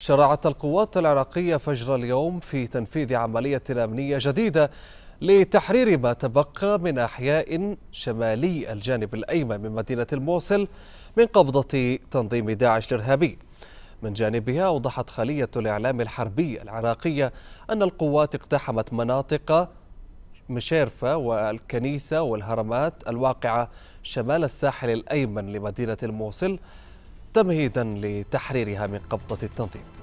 شرعت القوات العراقية فجر اليوم في تنفيذ عملية أمنية جديدة لتحرير ما تبقى من أحياء شمالي الجانب الأيمن من مدينة الموصل من قبضة تنظيم داعش الإرهابي من جانبها أوضحت خلية الإعلام الحربي العراقية أن القوات اقتحمت مناطق مشيرفة والكنيسة والهرمات الواقعة شمال الساحل الأيمن لمدينة الموصل تمهيدا لتحريرها من قبضة التنظيم